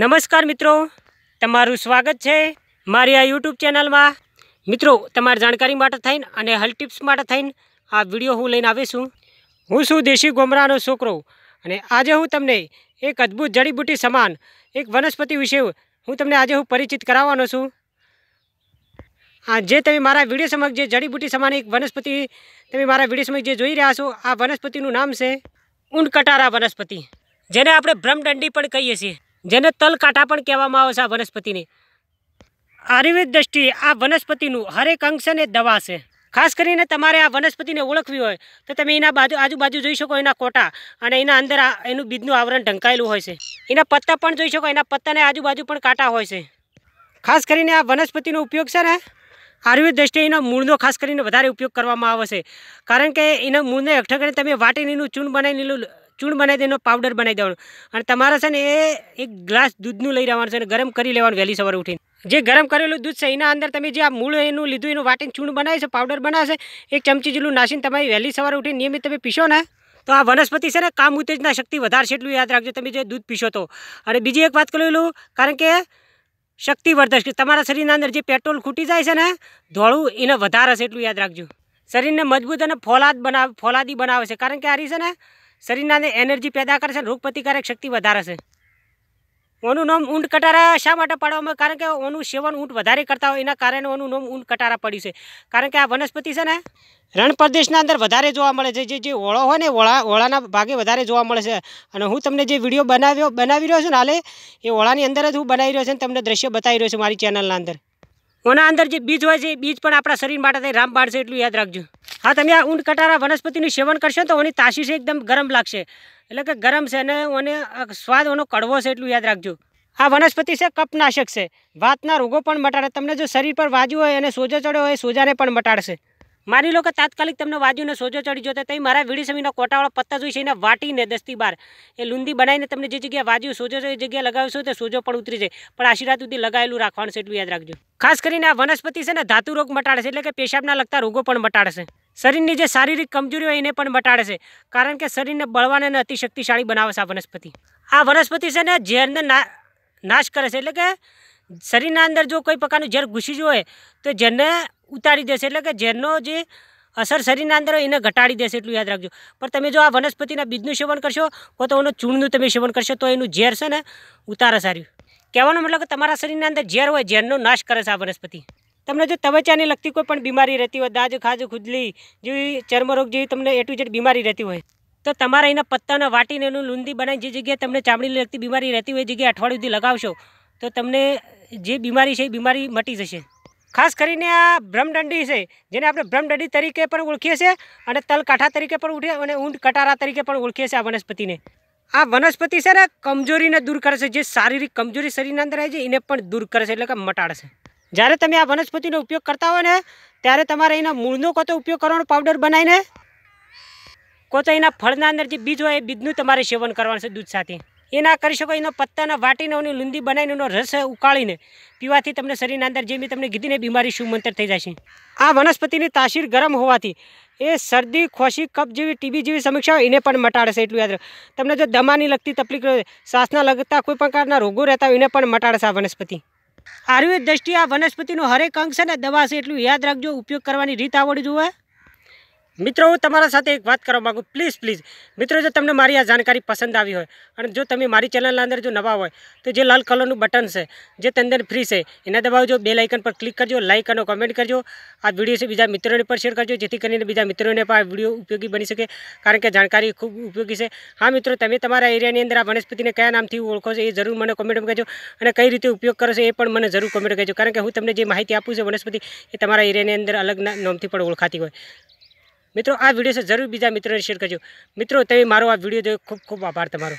નમસ્કાર મિત્રો તમારું સ્વાગત છે મારી આ યુટ્યુબ ચેનલમાં મિત્રો તમારી જાણકારી માટે થઈને અને હલ ટિપ્સ માટે થઈને આ વિડીયો હું લઈને આવી છું હું છું દેશી ગોમરાનો છોકરો અને આજે હું તમને એક અદ્ભુત જડીબૂટી સમાન એક વનસ્પતિ વિશે હું તમને આજે હું પરિચિત કરાવવાનો છું આ જે તમે મારા વિડીયો સમક્ષ જે જડીબૂટી સમાન એક વનસ્પતિ તમે મારા વિડીયો સમક્ષ જે જોઈ રહ્યા છો આ વનસ્પતિનું નામ છે ઊંડકટારા વનસ્પતિ જેને આપણે ભ્રમદંડી પણ કહીએ છીએ જેને તલકાંઠા પણ કહેવામાં આવે છે આ વનસ્પતિને આયુર્વેદ દ્રષ્ટિએ આ વનસ્પતિનું હરેક અંગ છે ને દવા છે ખાસ કરીને તમારે આ વનસ્પતિને ઓળખવી હોય તો તમે એના બાજુ આજુબાજુ જોઈ શકો એના કોટા અને એના અંદર એનું બીજનું આવરણ ઢંકાયેલું હોય છે એના પત્તા પણ જોઈ શકો એના પત્તાને આજુબાજુ પણ કાંટા હોય છે ખાસ કરીને આ વનસ્પતિનો ઉપયોગ છે ને આયુર્વેદ દ્રષ્ટિએ એના મૂળનો ખાસ કરીને વધારે ઉપયોગ કરવામાં આવે છે કારણ કે એના મૂળને એકઠા કરીને તમે વાટીને એનું ચૂન બનાવીને ચૂર્ણ બનાવી તેનો પાવડર બનાવી દેવાનો અને તમારે છે ને એ એક ગ્લાસ દૂધનું લઈ રહેવાનું છે અને ગરમ કરી લેવાનું વહેલી સવારે ઉઠીને જે ગરમ કરેલું દૂધ છે એના અંદર તમે જે આ મૂળ એનું લીધું એનું વાટીને ચૂર્ણ બનાવી છે પાવડર બનાવશે એક ચમચી જેટલું નાસીને તમારી વહેલી સવારે ઉઠીને નિયમિત તમે પીશો ને તો આ વનસ્પતિ છે ને કામ ઉત્તેજના શક્તિ વધારશે એટલું યાદ રાખજો તમે જે દૂધ પીશો તો અને બીજી એક વાત કરેલું કારણ કે શક્તિવર્ધક કે તમારા શરીરના અંદર જે પેટ્રોલ ખૂટી જાય છે ને ધોળું એને વધારશે એટલું યાદ રાખજો શરીરને મજબૂત અને ફોલાદ બનાવ ફોલાદી બનાવે છે કારણ કે આ રહી છે ને શરીરના એનર્જી પેદા કરે છે રોગ પ્રતિકારક શક્તિ વધારે છે ઓનું નોમ ઊંટ કટારા શા માટે પાડવામાં કારણ કે ઓનું સેવન ઊંટ વધારે કરતા હોય એના કારણે ઓનું નામ ઊંટ કટારા પડ્યું છે કારણ કે આ વનસ્પતિ છે ને રણ પ્રદેશના અંદર વધારે જોવા મળે છે જે જે ઓળો હોય ને ઓળા ઓળાના ભાગે વધારે જોવા મળે છે અને હું તમને જે વિડીયો બનાવ્યો બનાવી રહ્યો છું ને હાલે એ ઓળાની અંદર જ હું બનાવી રહ્યો છું તમને દ્રશ્ય બતાવી રહ્યો છું મારી ચેનલના અંદર ઓના અંદર જે બીજ હોય છે એ બીજ પણ આપણા શરીર માટે રામ બાળશે એટલું યાદ રાખજો હા તમે આ ઊંટ કટારા વનસ્પતિનું સેવન કરશો તો ઓની તાસીર છે એકદમ ગરમ લાગશે એટલે કે ગરમ છે અને ઓને સ્વાદ ઓનો કડવો છે એટલું યાદ રાખજો આ વનસ્પતિ છે કપનાશક છે વાતના રોગો પણ મટાડે તમને જો શરીર પર વાજુ હોય અને સોજો ચડ્યો હોય સોજાને પણ મટાડશે માની લો કે તાત્કાલિક તમને વાજુને સોજો ચડી જતો તો એ મારા વીડી સમીના કોટાવાળા પત્તા જોઈ છે એને વાટીને દસથી બાર એ લૂંદી બનાવીને તમને જે જગ્યાએ વાજ્યું સોજો એ જગ્યાએ લગાવશો તો સોજો પણ ઉતરી જાય પણ આશીર્વાદ સુધી લગાવેલું રાખવાનું છે એટલું યાદ રાખજો ખાસ કરીને આ વનસ્પતિ છે ને ધાતુ રોગ મટાડે છે એટલે કે પેશાબના લગતા રોગો પણ મટાડે શરીરની જે શારીરિક કમજોરી હોય એને પણ મટાડે છે કારણ કે શરીરને બળવાને અને શક્તિશાળી બનાવે છે આ વનસ્પતિ આ વનસ્પતિ છે ને ઝેરને નાશ કરે છે એટલે કે શરીરના અંદર જો કોઈ પ્રકારનું ઝેર ઘૂસી જવું હોય તો ઝેરને ઉતારી દેશે એટલે કે ઝેરનો જે અસર શરીરના અંદર એને ઘટાડી દેશે એટલું યાદ રાખજો પણ તમે જો આ વનસ્પતિના બીજનું સેવન કરશો કો તો એનું ચૂર્ણનું તમે સેવન કરશો તો એનું ઝેર છે ને ઉતારે સારું કહેવાનો મતલબ કે તમારા શરીરના અંદર ઝેર હોય ઝેરનો નાશ કરે છે આ વનસ્પતિ તમને જો ત્વચાની લગતી કોઈ પણ બીમારી રહેતી હોય દાજ ખાજ ખુજલી જેવી ચર્મરોગ જેવી તમને એ ટુ જેટ બીમારી રહેતી હોય તો તમારા એના પત્તાને વાટીને એનું લૂંદી બનાવી જે જગ્યાએ તમને ચામડીની લગતી બીમારી રહેતી હોય એ જગ્યાએ અઠવાડિયું લગાવશો તો તમને જે બીમારી છે એ બીમારી મટી જશે ખાસ કરીને આ ભ્રમદંડી છે જેને આપણે ભ્રમદંડી તરીકે પણ ઓળખીએ છીએ અને તલકાંઠા તરીકે પણ ઉઠીએ અને ઊંટ કટારા તરીકે પણ ઓળખીએ છીએ આ વનસ્પતિને આ વનસ્પતિ છે ને કમજોરીને દૂર કરે છે જે શારીરિક કમજોરી શરીરના અંદર રહે છે એને પણ દૂર કરે છે એટલે કે મટાડશે જ્યારે તમે આ વનસ્પતિનો ઉપયોગ કરતા હોય ને ત્યારે તમારે એના મૂળનો કોતો ઉપયોગ કરવાનો પાવડર બનાવીને કોતો એના ફળના અંદર જે બીજ હોય એ બીજનું તમારે સેવન કરવાનું છે દૂધ સાથે એ ના કરી શકો એનો પત્તાના વાટીને એની લૂંદી બનાવીને એનો રસ ઉકાળીને પીવાથી તમને શરીરના અંદર જેમ મેં તમને કીધીને બીમારી શુમંતર થઈ જશે આ વનસ્પતિની તાસીર ગરમ હોવાથી એ શરદી ખોશી કપ જેવી ટીબી જેવી સમીક્ષાઓ એને પણ મટાડશે એટલું યાદ તમને જો દમાની લગતી તકલીફ શ્વાસના લગતા કોઈ પ્રકારના રોગો રહેતા હોય એને પણ મટાડશે આ વનસ્પતિ આયુર્વેદ દ્રષ્ટિએ આ વનસ્પતિનો હરેક અંગ છે ને દવા છે એટલું યાદ રાખજો ઉપયોગ કરવાની રીત આવડી જોઈએ મિત્રો હું તમારા સાથે એક વાત કરવા માગું પ્લીઝ પ્લીઝ મિત્રો જો તમને મારી આ જાણકારી પસંદ આવી હોય અને જો તમે મારી ચેનલના અંદર જો નવા હોય તો જે લાલ કલરનું બટન છે જે તંદર ફ્રી છે એના દબાવજો બેલ આઇકન પર ક્લિક કરજો લાઇક અને કોમેન્ટ કરજો આ વિડીયો છે બીજા મિત્રોને પણ શેર કરજો જેથી કરીને બીજા મિત્રોને પણ આ વિડીયો ઉપયોગી બની શકે કારણ કે જાણકારી ખૂબ ઉપયોગી છે હા મિત્રો તમે તમારા એરિયાની અંદર આ વનસ્પતિને કયા નામથી ઓળખો છો એ જરૂર મને કોમેન્ટ કરજો અને કઈ રીતે ઉપયોગ કરો છો એ પણ મને જરૂર કોમેન્ટ કરજો કારણ કે હું તમને જે માહિતી આપું છું વનસ્પતિ એ તમારા એરિયાની અંદર અલગ નામથી પણ ઓળખાતી હોય મિત્રો આ વિડીયો છે જરૂર બીજા મિત્રોને શેર કરજો મિત્રો તમે મારો આ વિડીયો જોયો ખૂબ ખૂબ આભાર તમારો